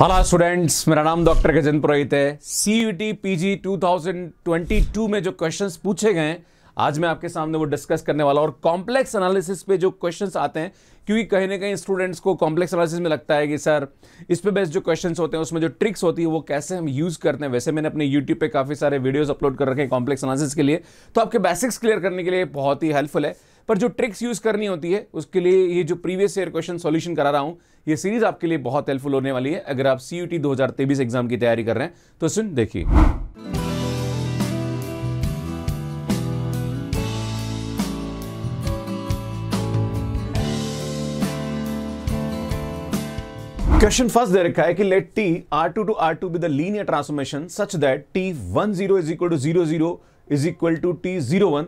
hello students मेरा नाम doctor Gajendra Purohit है C U T P G two में जो क्वेश्चंस पूछे गए हैं आज मैं आपके सामने वो डिस्कस करने वाला और कॉम्प्लेक्स एनालिसिस पे जो क्वेश्चंस आते हैं क्योंकि कहीं ना कहीं स्टूडेंट्स को कॉम्प्लेक्स एनालिसिस में लगता है कि सर इस पे बेस्ट जो क्वेश्चंस होते हैं उसमें जो ट्रिक्स होती है वो कैसे हम यूज़ करते हैं वैसे मैंने अपने यूट्यूब पर काफ़ी सारे वीडियोज अपलोड कर रखे हैं कॉम्प्लेक्स एनालिसिस के लिए तो आपके बेसिक्स क्लियर करने के लिए बहुत ही हेल्पफुल है पर जो ट्रिक्स यूज़ करनी होती है उसके लिए ये जो प्रीवियस ईयर क्वेश्चन सोल्यूशन करा रहा हूँ ये सीरीज आपके लिए बहुत हेल्पफुल होने वाली है अगर आप सी यू टी एग्जाम की तैयारी कर रहे हैं तो सुन देखिए क्वेश्चन फर्स्ट दे रखा है कि let T R two to R two be the linear transformation such that T one zero is equal to zero zero is equal to T zero one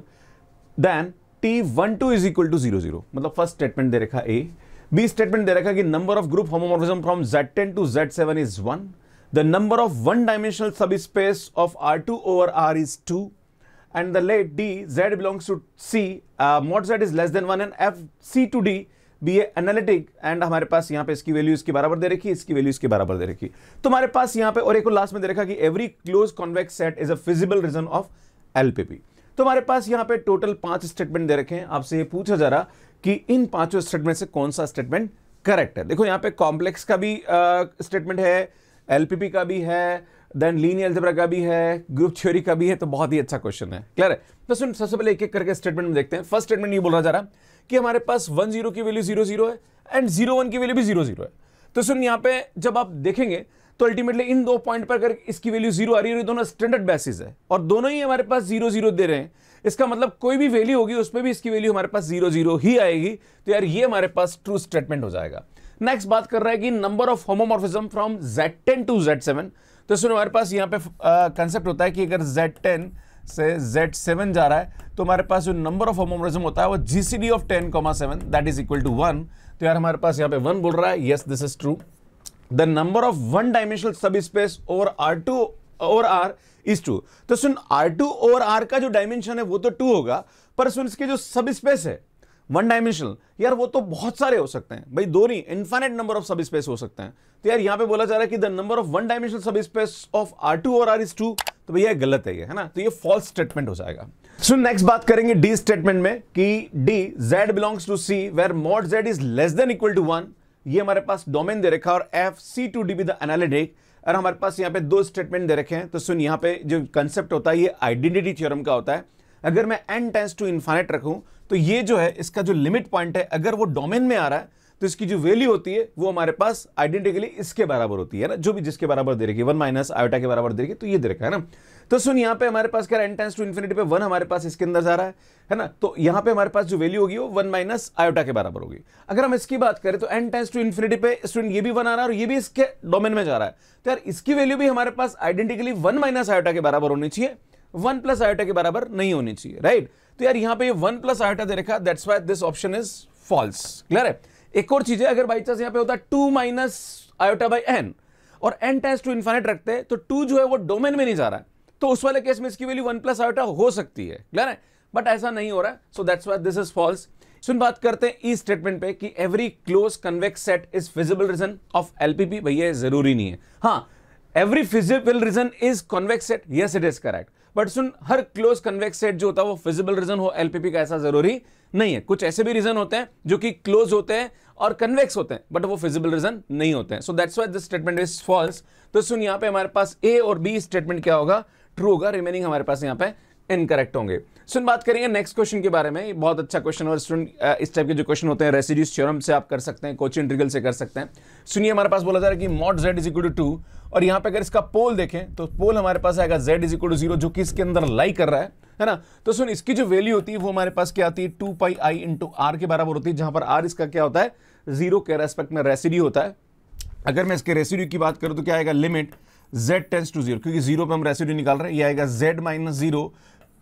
then T one two is equal to zero zero मतलब first statement दे रखा A B statement दे रखा कि number of group homomorphism from Z ten to Z seven is one the number of one dimensional subspace of R2 over R is 2 and the let D Z belongs to C uh, mod Z is less than 1 and F C to D भी ये analytic and हमारे पास यहां पे इसकी value इसके बराबर दे रखी इसकी वैल्यू इसके बराबर दे रखी तो हमारे पास यहां पे और एक लास्ट में दे रखा कि every close convex set is a feasible region of LPP तो हमारे पास यहां पे टोटल पांच स्टेटमेंट दे रखे हैं आपसे ये पूछा जा रहा कि इन पांचों स्टेटमेंट से कौन सा स्टेटमेंट करेक्ट है देखो यहां पे कॉम्प्लेक्स का भी स्टेटमेंट है एलपीपी का भी है देन लीन एल्जेब्रा का भी है ग्रुप थ्योरी का भी है तो बहुत ही अच्छा क्वेश्चन है क्लियर है तो सुन सबसे पहले एक एक करके स्टेटमेंट में देखते हैं फर्स्ट स्टेटमेंट ये बोला जा रहा कि हमारे पास वन जीरो की वैल्यू जीरो जीरो है एंड जीरो वन की वैल्यू भी जीरो जीरो है तो सुन यहाँ पे जब आप देखेंगे तो अल्टीमेटली इन दो पॉइंट पर अगर इसकी वैल्यू जीरो आ रही है तो दोनों स्टैंडर्ड बेसिस है और दोनों ही हमारे पास जीरो जीरो दे रहे हैं इसका मतलब कोई भी वैल्यू होगी उसमें भी इसकी वैल्यू हमारे पास जीरो जीरो ही आएगी तो यार ये हमारे पास ट्रू स्टेटमेंट हो जाएगा नेक्स्ट बात कर रहा है कि number of homomorphism from Z10 to Z7 तो इसमें हमारे पास यहाँ पे कंसेप्ट होता है कि अगर Z10 से Z7 जा रहा है तो हमारे पास जो नंबर ऑफ होमोमोरिज्म होता है वो G C D of ten comma seven that is equal to one तो यार हमारे पास यहाँ पे वन बोल रहा है yes this is true the number of one dimensional subspace over R two over R is two तो सुन आर टू ओवर आर का जो डायमेंशन है वो तो टू होगा पर सुन इसके जो सब स्पेस है वन डायमेंशनल यार वो तो बहुत सारे हो सकते हैं भाई दो नहीं infinite number of subspace हो सकते हैं तो यार यहां पे बोला जा रहा है कि the number of one dimensional subspace of R two और आर इज टू तो भैया गलत है ये है ना तो ये फॉल्स स्टेटमेंट हो जाएगा सो so नेक्स्ट बात करेंगे डी स्टेटमेंट में कि D Z belongs to C where mod Z is less than equal to one ये हमारे पास डोमेन दे रखा और F C to D be the analytic और हमारे पास यहाँ पे दो स्टेटमेंट दे रखे हैं तो सुन यहाँ पे जो कंसेप्ट होता है ये आइडेंटिटी थ्योरम का होता है अगर मैं एन टेंस टू इन्फाइनेट रखूँ तो ये जो है इसका जो लिमिट पॉइंट है अगर वो डोमेन में आ रहा है तो इसकी जो वैल्यू होती है वो हमारे पास आइडेंटिकली इसके बराबर होती है ना जो भी जिसके बराबर दे रखी है वन माइनस आयोटा के बराबर दे रखी तो ये दे रखा है ना तो सुन यहाँ पे हमारे पास क्या एन टेंस टू इन्फिनिटी पे वन हमारे पास इसके अंदर जा रहा है है ना तो यहाँ पे हमारे पास जो वैल्यू होगी वो वन माइनस आयोटा के बराबर होगी अगर हम इसकी बात करें तो एन टेंस टू इन्फिनिटी पे स्टूडेंट ये भी वन आ रहा है और ये भी इसके डोमेन में जा रहा है तो यार इसकी वैल्यू भी हमारे पास आइडेंटिकली वन माइनस आयोटा के बराबर होनी चाहिए वन प्लस आयोटा के बराबर नहीं होनी चाहिए राइट तो यार यहाँ पे वन प्लस आयोटा दे रखा that's why this option is false clear है एक और चीज है अगर बाई चांस यहाँ पे होता two minus iota by N और एन टेंस टू इन्फाइनेट रखते हैं तो टू जो है वो डोमेन में नहीं जा रहा है तो उस वाले केस में इसकी वैल्यू वन प्लस आयोटा हो सकती है क्लियर है बट ऐसा नहीं हो रहा है so that's why this is false सुन बात करते हैं इस स्टेटमेंट पे कि every close convex set is feasible region of LPP भैया जरूरी नहीं है हाँ every feasible region is convex set yes it is correct but सुन हर क्लोज कन्वेक्स सेट जो होता है वो फिजिबल रीजन हो एलपीपी का ऐसा जरूरी नहीं है कुछ ऐसे भी रीजन होते हैं जो कि क्लोज होते हैं और कन्वेक्स होते हैं बट वो फिजिबल रीजन नहीं होते हैं so that's why the statement is false तो सुन यहां पे हमारे पास ए और बी स्टेटमेंट क्या होगा ट्रू होगा रिमेनिंग हमारे पास यहां पे इनकरेक्ट होंगे सुन बात करेंगे नेक्स्ट क्वेश्चन के बारे में ये बहुत अच्छा क्वेश्चन और स्टूडेंट इस टाइप के जो क्वेश्चन होते हैं रेसिड्यूज थ्योरम से आप कर सकते हैं कोचिंग ट्रिगल से कर सकते हैं सुनिए हमारे पास बोला जा रहा है कि mod Z is equal to और यहां पे अगर इसका पोल देखें तो पोल हमारे पास आएगा Z is equal to zero जो कि इसके अंदर लाई कर रहा है है ना तो सुन इसकी जो वैल्यू होती है वो हमारे पास क्या आती है two pi I into R के बराबर होती है जहां पर आर इसका क्या होता है जीरो के रेस्पेक्ट में रेसिड्यू होता है अगर मैं इसके रेसिड्यू की बात करूं तो क्या आएगा limit Z tends to zero क्योंकि जीरो पर हम रेसिड्यू निकाल रहे हैं ये आएगा Z minus zero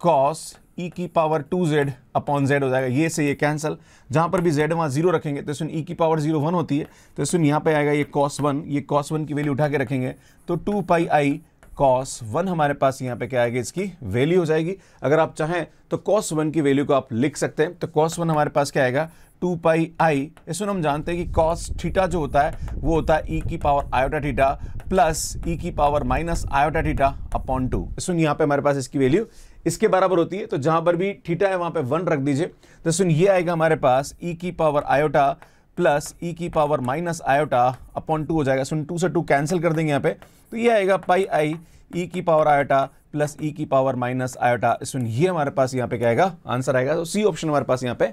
cos E की power two Z upon Z हो जाएगा ये से ये कैंसिल जहां पर भी जेड वहां जीरो रखेंगे तो सुन ई e की पावर जीरो वन होती है तो सुन यहां पे आएगा ये कॉस वन ये कॉस वन की वैल्यू उठा के रखेंगे तो two pi I cos one हमारे पास यहाँ पे क्या आएगी इसकी वैल्यू हो जाएगी अगर आप चाहें तो कॉस वन की वैल्यू को आप लिख सकते हैं तो कॉस वन हमारे पास क्या आएगा टू पाई आई इसमें हम जानते हैं कि कॉस थीटा जो होता है वो होता है ई e की power iota theta plus e की power minus iota theta upon two सुन यहाँ पे हमारे पास इसकी वैल्यू इसके बराबर होती है तो जहां पर भी थीटा है वहां पर वन रख दीजिए तो सुन ये आएगा हमारे पास ई e की power iota plus e e की power minus iota upon two हो जाएगा सुन टू से टू कैंसिल कर देंगे यहाँ पे तो ये आएगा पाई आई ई e की power iota plus e e की पावर माइनस आयोटा सुन ये हमारे पास यहाँ पे क्या आएगा आंसर आएगा तो सी ऑप्शन हमारे पास यहाँ पे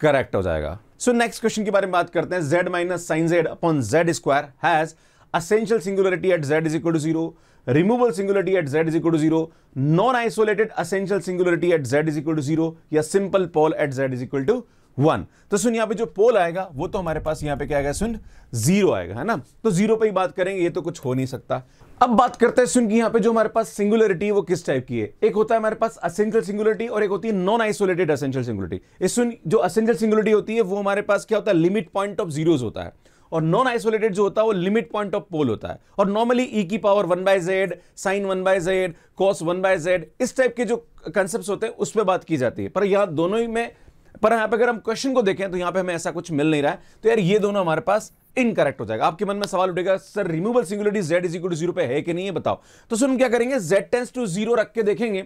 करेक्ट हो जाएगा सो नेक्स्ट क्वेश्चन के बारे में बात करते हैं z minus sine z upon z square has essential singularity at z is equal to zero removal singularity at z is equal to zero non isolated essential singularity at z is equal to zero या simple pole at z is equal to one तो सुन यहां पे जो पोल आएगा वो तो हमारे पास यहां पे क्या आएगा सुन जीरो आएगा है ना तो जीरो पे ही बात करेंगे ये तो कुछ हो नहीं सकता अब बात करते हैं सुन की यहां पे जो हमारे पास सिंगुलरिटी है वो किस टाइप की है एक होता है हमारे पास असेंशियल सिंगुलरिटी और एक होती है नॉन आइसोलेटेड असेंशियल सिंगुलरिटी इस सुन जो असेंशियल सिंगुलरिटी होती है वो हमारे पास क्या होता है लिमिट पॉइंट ऑफ जीरोज होता है और नॉन आइसोलेटेड जो होता है वो लिमिट पॉइंट ऑफ पोल होता है और नॉर्मली ई e की power one by z sine one by z cos one by z इस टाइप के जो कंसेप्ट होते हैं उस पर बात की जाती है पर यहां दोनों ही में पर यहां पर अगर हम क्वेश्चन को देखें तो यहां पे हमें ऐसा कुछ मिल नहीं रहा है तो यार ये दोनों हमारे पास इनकरेक्ट हो जाएगा आपके मन में सवाल उठेगा sir removal singularity z is equal zero पे है कि नहीं है बताओ तो सर हम क्या करेंगे जेड टेंस टू जीरो रख के देखेंगे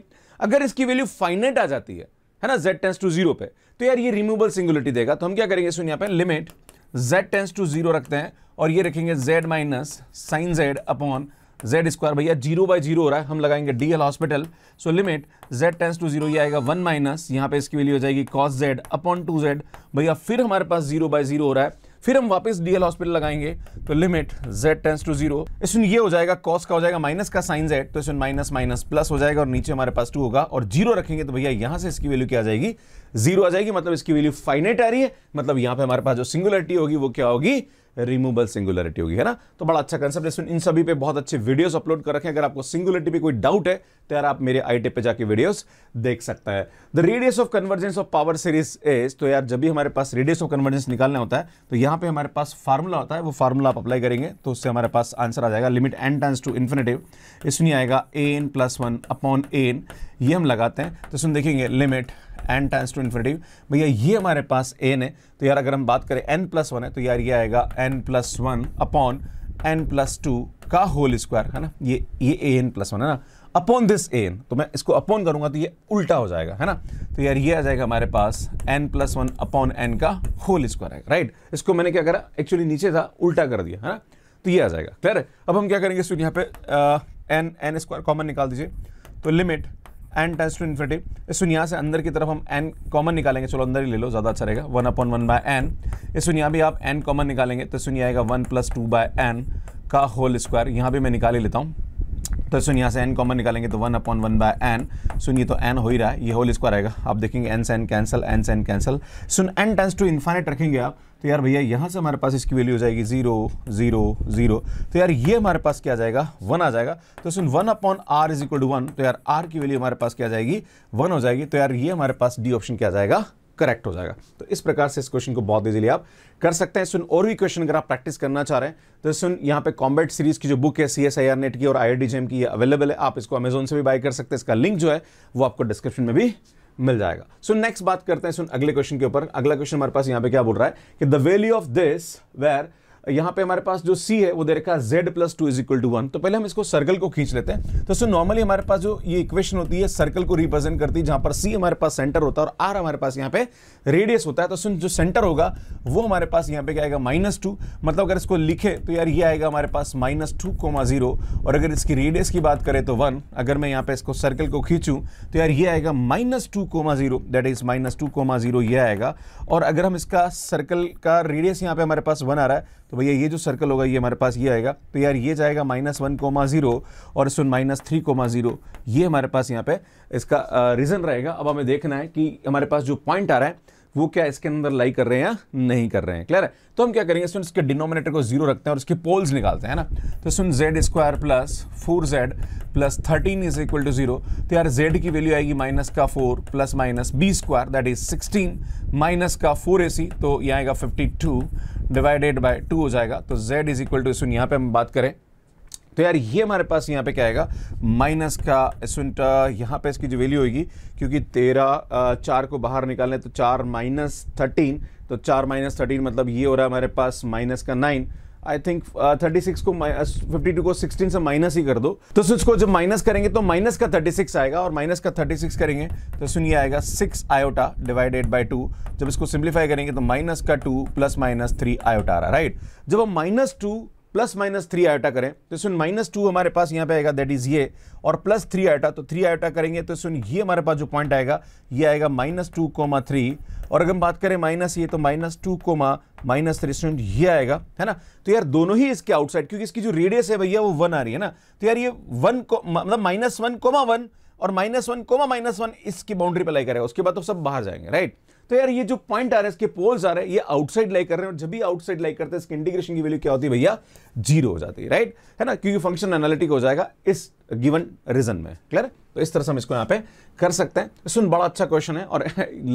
अगर इसकी वैल्यू फाइनेट आ जाती है है ना जेड टेंस टू जीरो पे तो यार ये रिमूवल सिंगुलरिटी देगा तो हम क्या करेंगे सुन यहां पर limit Z tends to zero रखते हैं और ये रखेंगे z minus sine z upon z square भैया जीरो बाई जीरो हो रहा है हम लगाएंगे D L hospital so limit Z tends to zero आएगा वन माइनस यहाँ पे इसकी वैल्यू हो जाएगी cos z upon two z भैया फिर हमारे पास जीरो बाई जीरो हो रहा है फिर हम वापस डीएल हॉस्पिटल लगाएंगे तो limit Z tends to zero इसमें ये हो जाएगा कॉस का हो जाएगा माइनस का साइन जेड तो इसमें माइनस माइनस प्लस हो जाएगा और नीचे हमारे पास टू होगा और जीरो रखेंगे तो भैया यहां से इसकी वैल्यू क्या आ जाएगी जीरो आ जाएगी मतलब इसकी वैल्यू फाइनेट आ रही है मतलब यहाँ पे हमारे पास जो सिंगुलरिटी होगी वो क्या होगी रिमूवल सिंगुलरिटी होगी है ना तो बड़ा अच्छा कंसेप्ट है इन सभी पे बहुत अच्छे वीडियोस अपलोड कर रखे हैं अगर आपको सिंगुलरिटी पे कोई डाउट है तो यार आप मेरे आई पे जाके वीडियोस देख सकता है the radius of convergence of power series is तो यार जब भी हमारे पास रेडियस ऑफ कन्वर्जेंस निकालना होता है तो यहाँ पे हमारे पास फार्मूला होता है वो फार्मूला आप अप्लाई करेंगे तो उससे हमारे पास आंसर आ जाएगा limit n tends to infinity इसमें आएगा n plus one upon n ये हम लगाते हैं तो इसमें देखेंगे limit n tends to infinity भैया ये हमारे पास एन है तो यार अगर हम बात करें एन प्लस वन है तो यार ये आएगा n plus one upon n plus two का होल स्क्वायर है ना ये ये ए एन प्लस वन है ना अपॉन दिस ए एन तो मैं इसको अपॉन करूंगा तो ये उल्टा हो जाएगा है ना तो यार ये आ जाएगा हमारे पास n plus one upon n का होल स्क्वायर आएगा राइट इसको मैंने क्या करा एक्चुअली नीचे था उल्टा कर दिया है ना तो ये आ जाएगा क्लियर अब हम क्या करेंगे यहाँ पे एन एन स्क्वायर कॉमन निकाल दीजिए तो limit n tends to infinity सुन यहाँ से अंदर की तरफ हम एन कॉमन निकालेंगे चलो अंदर ही ले लो ज़्यादा अच्छा रहेगा one upon one by n सुन यहाँ भी आप एन कॉमन निकालेंगे तो इसमें आएगा one plus two by n का होल स्क्वायर यहाँ भी मैं निकाल ही लेता हूँ तो सुन यहाँ से एन कॉमन निकालेंगे तो one upon one by n सुन ये तो एन हो ही रहा है ये होल स्क्वायर आएगा आप देखेंगे एन से एन कैंसल एन से एन कैंसल सुन एन टेंस टू इन्फाइनेट रखेंगे आप तो यार भैया यहाँ से हमारे पास इसकी वैल्यू हो जाएगी जीरो जीरो जीरो तो यार ये हमारे पास क्या जाएगा वन आ जाएगा तो सुन one upon r is equal to one तो यार आर की वैल्यू हमारे पास क्या जाएगी वन हो जाएगी तो यार ये हमारे पास डी ऑप्शन क्या जाएगा करेक्ट हो जाएगा तो इस प्रकार से इस क्वेश्चन को बहुत इजीली आप कर सकते हैं सुन और भी क्वेश्चन अगर आप प्रैक्टिस करना चाह रहे हैं तो सुन यहाँ पे कॉम्बैट सीरीज की जो बुक है C S I R NET की और आई आई जेम की ये अवेलेबल है आप इसको अमेजोन से भी बाय कर सकते हैं इसका लिंक जो है वो आपको डिस्क्रिप्शन में भी मिल जाएगा सुन नेक्स्ट बात करते हैं सुन अगले क्वेश्चन के ऊपर अगला क्वेश्चन हमारे पास यहाँ पे क्या बोल रहा है कि the value of this where यहाँ पे हमारे पास जो सी है वो दे रखा z plus two is equal to one तो पहले हम इसको सर्कल को खींच लेते हैं तो सो नॉर्मली हमारे पास जो ये इक्वेशन होती है सर्कल को रिप्रेजेंट करती है जहां पर सी हमारे पास सेंटर होता है और आर हमारे पास यहाँ पे रेडियस होता है तो सुन जो सेंटर होगा वो हमारे पास यहाँ पे क्या आएगा माइनस टू मतलब अगर इसको लिखे तो यार ये आएगा हमारे पास माइनस टू कोमा जीरो और अगर इसकी रेडियस की बात करें तो वन अगर मैं यहाँ पे इसको सर्कल को खींचूँ तो यार ये आएगा minus two comma zero that is minus two comma zero आएगा और अगर हम इसका सर्कल का रेडियस यहाँ पे हमारे पास वन आ रहा है तो भैया ये जो सर्कल होगा ये हमारे पास ये आएगा तो यार ये जाएगा माइनस वन कोमा ज़ीरो और सुन माइनस थ्री कोमा ज़ीरो ये हमारे पास यहाँ पे इसका रीज़न रहेगा अब हमें देखना है कि हमारे पास जो पॉइंट आ रहा है वो क्या इसके अंदर लाई कर रहे हैं या नहीं कर रहे हैं क्लियर है तो हम क्या करेंगे इसके डिनोमिनेटर को जीरो रखते हैं और इसके पोल्स निकालते हैं ना तो सुन z square plus four z plus thirteen is equal to zero तो यार जेड की वैल्यू आएगी माइनस का four plus minus b square that is sixteen minus का फोर ए सी तो यहाँ आएगा fifty two divided by two हो जाएगा तो जेड इज इक्वल टू सुन यहाँ पे हम बात करें तो यार ये हमारे पास यहाँ पे क्या आएगा माइनस का एसुंटा यहाँ पे इसकी जो वैल्यू होगी क्योंकि तेरह चार को बाहर निकालने तो चार माइनस थर्टीन तो चार माइनस थर्टीन मतलब ये हो रहा है हमारे पास माइनस का nine I think thirty six को फिफ्टी टू को सिक्सटीन से माइनस ही कर दो तो स्विच को जब माइनस करेंगे तो माइनस का थर्टी सिक्स आएगा और माइनस का थर्टी सिक्स करेंगे तो सुनिए आएगा six iota divided by two जब इसको सिंप्लीफाई करेंगे तो माइनस का two plus minus three iota आ रहा राइट जब हम minus two plus minus three iota करें तो सुन माइनस टू हमारे पास यहाँ पे आएगा दैट इज ये और प्लस थ्री आयोटा तो थ्री आयोटा करेंगे तो सुन ये हमारे पास जो पॉइंट आएगा ये आएगा माइनस टू कोमा थ्री और अगर हम बात करें माइनस ये तो minus two comma minus three सुन ये आएगा है ना तो यार दोनों ही इसके आउटसाइड क्योंकि इसकी जो रेडियस है भैया वो वन आ रही है ना तो यार ये वन मतलब माइनस वन कोमा वन और minus one comma minus one इसकी बाउंड्री पर लाई करेगा उसके बाद तो सब बाहर जाएंगे राइट तो यार ये जो पॉइंट आ रहा है इसके पोल्स आ रहे हैं ये आउटसाइड लाई कर रहे हैं और जब भी आउटसाइड लाई करते हैं इसके इंटीग्रेशन की वैल्यू क्या होती है भैया जीरो हो जाती है राइट है ना क्योंकि फंक्शन एनालिटिक हो जाएगा इस गिवन रीजन में क्लियर तो इस तरह से हम इसको यहाँ पे कर सकते हैं सुन बड़ा अच्छा क्वेश्चन है और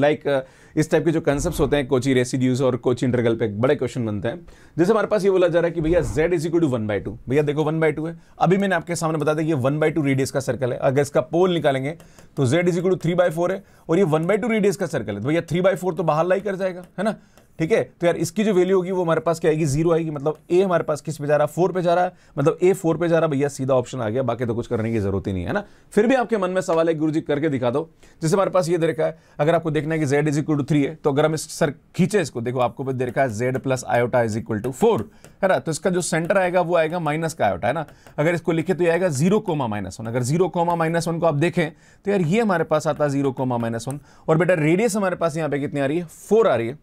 लाइक इस टाइप के जो कंसेप्ट होते हैं कोची रेसिड्यूज और कोची इंटरगल पे बड़े क्वेश्चन बनते हैं जैसे हमारे पास ये बोला जा रहा है कि भैया z is equal to one by two भैया देखो वन बाई टू है अभी मैंने आपके सामने बता दिया ये वन बाई टू रेडियस का सर्कल है अगर इसका पोल निकालेंगे तो z is equal to three by four है और ये वन बाई टू रेडियस का सर्कल है तो भैया थ्री बाई फोर तो बाहर लाई कर जाएगा है ना ठीक है तो यार इसकी जो वैल्यू होगी वो हमारे पास क्या आएगी जीरो आएगी मतलब ए हमारे पास किस पे जा रहा है फोर पे जा रहा है मतलब ए फोर पे जा रहा है भैया सीधा ऑप्शन आ गया बाकी तो कुछ करने की जरूरत ही नहीं है ना फिर भी आपके मन में सवाल है गुरु जी करके दिखा दो जैसे हमारे पास ये दे रखा है अगर आपको देखना है कि z is equal to three है तो अगर हम इस सर खींचे इसको देखो आपको दे रखा है z plus iota is equal to four है ना तो इसका जो सेंटर आएगा वो आएगा माइनस का आयोटा है ना अगर इसको लिखे तो ये आएगा जीरो कोमा माइनस वन अगर जीरो कोमा माइनस वन को आप देखें तो यार ये हमारे पास आता है जीरो कोमा माइनस वन और बेटा रेडियस हमारे पास यहाँ पे कितनी आ रही है फोर आ रही है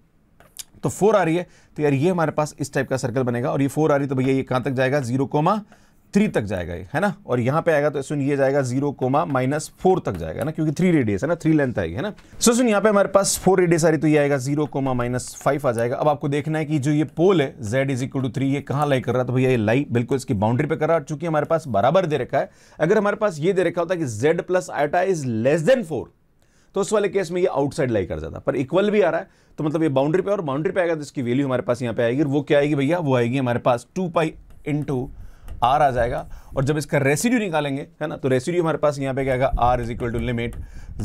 तो फोर आ रही है तो यार ये हमारे पास इस टाइप का सर्कल बनेगा और ये फोर आ रही तो भैया ये कहां तक जाएगा जीरो कोमा थ्री तक जाएगा ये है ना और यहाँ पे आएगा तो सुन ये जाएगा जीरो कोमा माइनस फोर तक जाएगा ना क्योंकि थ्री रेडियस है ना थ्री लेंथ आएगी है ना सो सुन यहाँ पे हमारे पास फोर रेडियस आ रही तो ये आएगा जीरो कोमा माइनस फाइव आ जाएगा अब आपको देखना है कि जो ये पोल है z is equal to three ये कहां लाई कर रहा है तो भैया ये लाई बिल्कुल इसकी बाउंड्री पे कर रहा है चूंकि हमारे पास बराबर दे रखा है अगर हमारे पास ये दे रखा होता है कि z plus iota is less than four तो उस वाले केस में ये आउटसाइड लाई कर जाता पर इक्वल भी आ रहा है तो मतलब ये बाउंड्री पे और बाउंड्री पे आएगा तो इसकी वैल्यू हमारे पास यहाँ पे आएगी वो क्या आएगी भैया वो आएगी हमारे पास टू पाई इंटू आर आ जाएगा और जब इसका रेसिड्यू निकालेंगे है ना तो रेसिड्यू हमारे पास यहाँ पे क्या आएगा r is equal to limit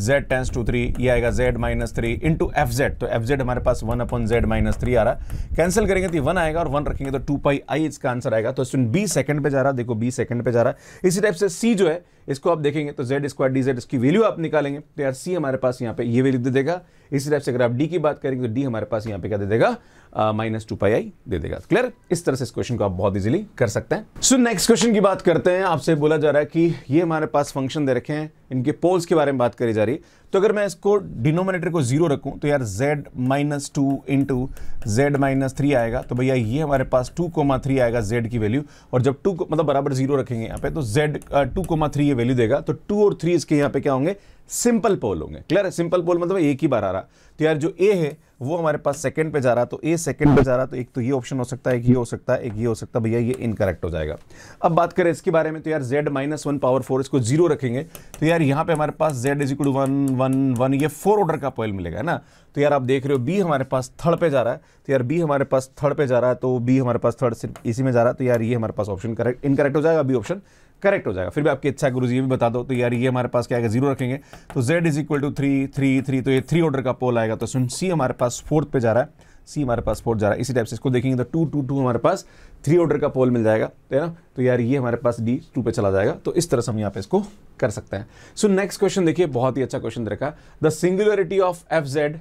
Z tends to three ये आएगा Z minus three into f z तो एफ जेड हमारे पास one upon z minus three आ रहा है कैंसिल करेंगे तो वन आएगा और वन रखेंगे तो टू पाई आई इसका आंसर आएगा तो स्टूडेंट बी सेकंड पे जा रहा है देखो बी सेकंड पे जा रहा है इसी टाइप से सी जो है इसको आप देखेंगे तो जेड स्क्वायर डी जेड इसकी वैल्यू आप निकालेंगे तो यार सी हमारे पास यहाँ पे ये वैल्यू दे देगा इसी टाइप से अगर आप डी की बात करेंगे तो डी हमारे पास यहाँ पे क्या दे देगा माइनस टू पाई आई दे देगा क्लियर इस तरह से इस क्वेश्चन को आप बहुत इजीली कर सकते हैं सो नेक्स्ट क्वेश्चन की बात करते हैं आपसे बोला जा रहा है कि ये हमारे पास फंक्शन दे रखे हैं इनके पोल्स के बारे में बात करी जा रही तो अगर मैं इसको डिनोमिनेटर को जीरो रखूं तो यार z minus two into z minus three आएगा तो भैया ये हमारे पास टू कोमा थ्री आएगा z की वैल्यू और जब टू मतलब बराबर जीरो रखेंगे यहाँ पे तो z टू कोमा थ्री ये वैल्यू देगा तो टू और थ्री इसके यहाँ पे क्या होंगे सिंपल पोल होंगे क्लियर है सिंपल पोल मतलब एक ही बार आ रहा तो यार जो ए है वो हमारे पास सेकंड पे जा रहा तो ए सेकंड पे जा रहा तो एक तो ये ऑप्शन हो सकता है एक ये हो सकता है एक ये हो सकता है भैया ये इनकरेक्ट हो जाएगा अब बात करें इसके बारे में तो यार z minus one power four इसको जीरो रखेंगे तो यार यहाँ पे हमारे पास z is equal one one one ये फोर ऑर्डर का पॉइल मिलेगा है ना तो यार आप देख रहे हो बी हमारे पास थर्ड पे जा रहा है तो यार बी हमारे पास थर्ड पे जा रहा है तो बी हमारे पास थर्ड सिर्फ इसी में जा रहा है तो यार ये हमारे पास ऑप्शन करेक्ट इनकरेक्ट हो जाएगा बी ऑप्शन करेक्ट हो जाएगा फिर भी आपकी इच्छा गुरु जी ये भी बता दो तो यार ये हमारे पास क्या आएगा जीरो रखेंगे तो z is equal to three three three तो ये थ्री ऑर्डर का पोल आएगा तो सुन सी हमारे पास फोर्थ पे जा रहा है सी हमारे पास फोर्थ जा रहा है इसी टाइप से इसको देखेंगे तो टू टू टू हमारे पास थ्री ऑर्डर का पोल मिल जाएगा तो है ना तो यार ये हमारे पास डी टू पे चला जाएगा तो इस तरह से हम यहाँ पे इसको कर सकते हैं सो नेक्स्ट क्वेश्चन देखिए बहुत ही अच्छा क्वेश्चन रखा the singularity of f z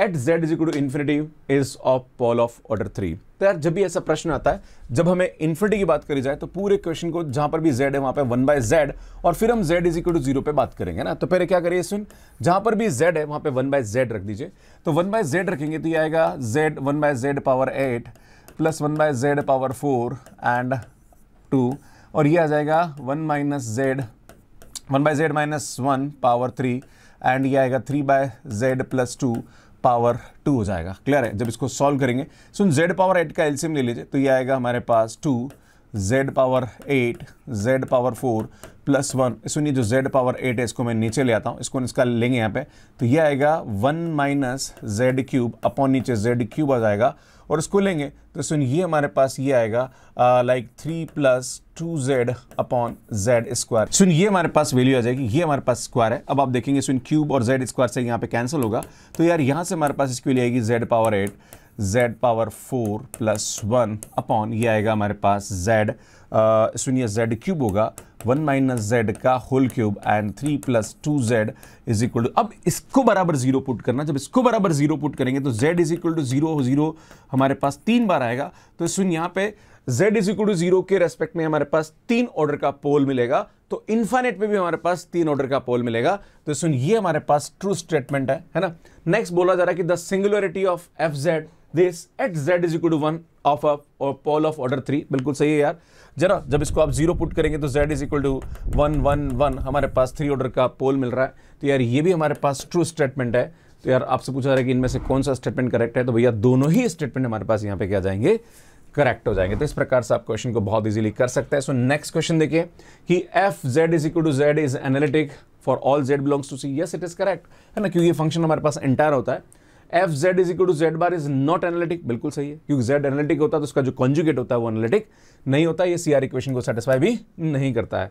at z is to infinity is of pole of order three तो यार जब भी ऐसा प्रश्न आता है जब हमें इन्फिनिटी की बात करी जाए तो पूरे क्वेश्चन को जहां पर भी जेड है वहां पर वन बाय जेड और फिर हम जेड इज टू जीरो पे बात करेंगे ना तो पहले क्या करिए सुन जहां पर भी जेड है वहां पर वन बाय जेड रख दीजिए तो वन बाय जेड रखेंगे तो ये आएगा z one by z power eight plus one by z power four and two और ये आ जाएगा one minus z one by z minus one power three and ये आएगा three by z plus two power two हो जाएगा clear है जब इसको सॉल्व करेंगे सुन जेड पावर एट का एल्सियम ले लीजिए तो ये आएगा हमारे पास to Z power eight z power four plus one सुनिए जो जेड पावर एट है इसको मैं नीचे ले आता हूँ इसको इसका लेंगे यहाँ पे तो ये आएगा one minus z cube upon नीचे जेड क्यूब आ जाएगा और इसको लेंगे तो सुन ये हमारे पास ये आएगा like three plus two Z upon z square सुन ये हमारे पास वैल्यू आ जाएगी ये हमारे पास स्क्वायर है अब आप देखेंगे सुन क्यूब और जेड स्क्वायर से यहाँ पे कैंसिल होगा तो यार यहाँ से हमारे पास इसकी वैल्यू आएगी z power eight z power four plus one upon ये आएगा हमारे पास जेड सुनिए जेड क्यूब होगा वन माइनस जेड का whole cube and three plus two z is equal to अब इसको बराबर जीरो पुट करना जब इसको बराबर जीरो पुट करेंगे तो z is equal to zero zero हमारे पास तीन बार आएगा तो सुन यहाँ पे z is equal to zero के रेस्पेक्ट में हमारे पास तीन ऑर्डर का पोल मिलेगा तो इन्फाइनेट में भी हमारे पास तीन ऑर्डर का पोल मिलेगा तो सुन ये हमारे पास ट्रू स्टेटमेंट है है ना नेक्स्ट बोला जा रहा है कि the singularity of f z this at z is equal to one of of pole of order three बिल्कुल सही है यार जरा जब इसको आप जीरो पुट करेंगे तो z is equal to one one one हमारे पास थ्री ऑर्डर का पोल मिल रहा है तो यार ये भी हमारे पास ट्रू स्टेटमेंट है तो यार आपसे पूछा जा रहा है कि इनमें से कौन सा स्टेटमेंट करेक्ट है तो भैया दोनों ही स्टेटमेंट हमारे पास यहाँ पे क्या जाएंगे करेक्ट हो जाएंगे तो इस प्रकार से आप क्वेश्चन को बहुत इजीली कर सकते हैं सो नेक्स्ट क्वेश्चन देखिए कि f z is equal to z is analytic for all z belongs to C yes it is correct है ना क्योंकि ये फंक्शन हमारे पास एंटायर होता है f z is equal to z bar is not analytic बिल्कुल सही है क्योंकि जेड एनालिटिक होता है तो उसका जो कॉन्जुगेट होता है वो एनालिटिक नहीं होता ये सी आर इक्वेशन को सेटिस्फाई भी नहीं करता है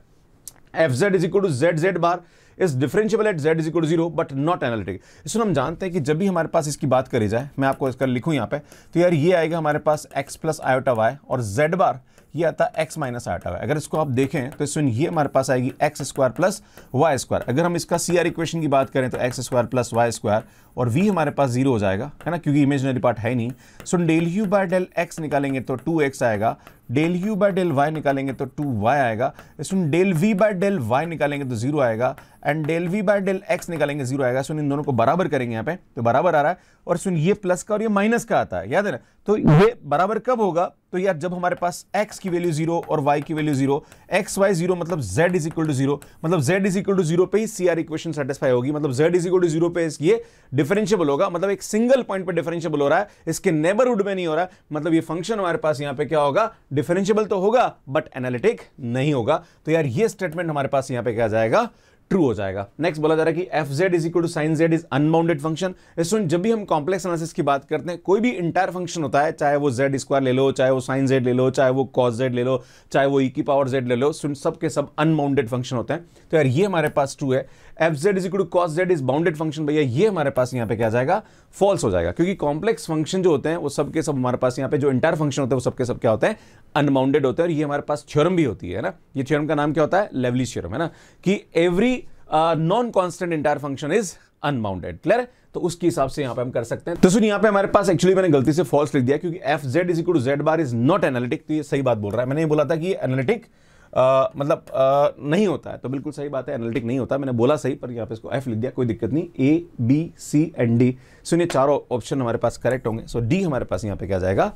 f z is equal to z z bar is differentiable at z is equal to zero but not analytic इसमें हम जानते हैं कि जब भी हमारे पास इसकी बात करी जाए मैं आपको इसका लिखूँ यहाँ पे तो यार ये आएगा हमारे पास एक्स प्लस आयोटा वाई और जेड बार ये आता है एक्स माइनस आठ हुआ अगर इसको आप देखें तो इसमें ये हमारे पास आएगी x square plus y square अगर हम इसका सी आर इक्वेशन की बात करें तो x square plus y square और वी हमारे पास जीरो हो जाएगा है ना क्योंकि इमेजनरी पार्ट है नहीं so del u by del x निकालेंगे तो टू एक्स आएगा del u by del y निकालेंगे तो टू वाई आएगा इसमें del v by del y निकालेंगे तो जीरो आएगा and del v by del x निकालेंगे जीरो आएगा सो इन दोनों को बराबर करेंगे यहाँ पे तो बराबर आ रहा है और सुन ये प्लस का और ये माइनस का आता है याद है ना तो ये बराबर कब होगा तो यार जब हमारे पास एक्स की वैल्यू जीरो और वाई की value zero x y zero मतलब z is equal to zero मतलब z is equal to zero पे ही सी आर इक्वेशन सेटिस्फाई होगी मतलब z is equal to zero पे ये डिफरेंशियबल होगा मतलब एक सिंगल पॉइंट पर डिफरेंशियबल हो रहा है इसके नेबरहुड में नहीं हो रहा है मतलब ये फंक्शन हमारे पास यहाँ पे क्या होगा डिफरेंशियबल तो होगा बट एनालिटिक नहीं होगा तो यार ये स्टेटमेंट हमारे पास यहाँ पे क्या जाएगा ट्रू हो जाएगा नेक्स्ट बोला जा रहा है कि f z is equal to sine z is unbounded function जब भी हम कॉम्प्लेक्स एनालिसिस की बात करते हैं कोई भी इंटायर फंक्शन होता है चाहे वो जेड स्क्वायर ले लो चाहे वो साइन जेड ले लो चाहे वो कॉस जेड ले लो चाहे वो ई e की पावर जेड ले लो सुन सब के सब अनबाउंडेड फंक्शन होते हैं तो यार ये हमारे पास ट्रू है f z is equal to cos z is bounded function भैया ये हमारे पास यहाँ पे क्या जाएगा फॉल्स हो जाएगा क्योंकि कॉम्प्लेक्स फंक्शन जो होते हैं वो सबके सब हमारे पास यहाँ पे जो इंटायर फंक्शन होते हैं वो सबके सब क्या होते हैं अनबाउंडेड होते हैं और ये हमारे पास थ्योरम भी होती है ना ये थ्योरम का नाम क्या होता है लेवली थ्योरम है ना कि every non constant entire function is unbounded clear है तो उसके हिसाब से यहां पे हम कर सकते हैं तो सुनिए यहां पे हमारे पास एक्चुअली मैंने गलती से फॉल्स लिख दिया क्योंकि f z is equal z bar is not analytic तो ये सही बात बोल रहा है मैंने ये बोला था कि एनालिटिक Uh, मतलब uh, नहीं होता है तो बिल्कुल सही बात है एनालिटिक नहीं होता मैंने बोला सही पर यहाँ पे इसको एफ लिख दिया कोई दिक्कत नहीं A B C and D सुनिए चारों ऑप्शन हमारे पास करेक्ट होंगे सो so, डी हमारे पास यहाँ पे क्या जाएगा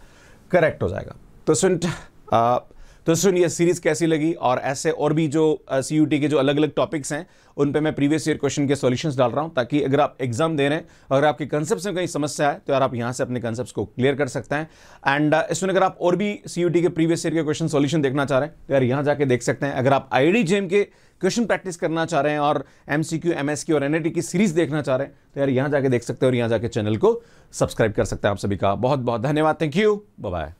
करेक्ट हो जाएगा तो सुन तो सुनिए सीरीज कैसी लगी और ऐसे और भी जो सी uh, के जो अलग अलग टॉपिक्स हैं उन पे मैं प्रीवियस ईयर क्वेश्चन के सॉल्यूशंस डाल रहा हूँ ताकि अगर आप एग्जाम दे रहे हैं अगर आपके कंसेप्ट में कहीं समस्या है तो यार आप यहाँ से अपने कंसेप्ट को क्लियर कर सकते हैं एंड uh, इसमें अगर आप और भी सी के प्रीवियस ईयर के क्वेश्चन सोल्यूशन देखना चाह रहे हैं तो यार यहाँ जाके देख सकते हैं अगर आप आई जेम के क्वेश्चन प्रैक्टिस करना चाह रहे हैं और M C Q M S Q और एन की सीरीज देखना चाह रहे हैं तो यार यहाँ जाके देख सकते हैं और यहाँ जाके चैनल को सब्सक्राइब कर सकते हैं आप सभी का बहुत बहुत धन्यवाद थैंक यू बाय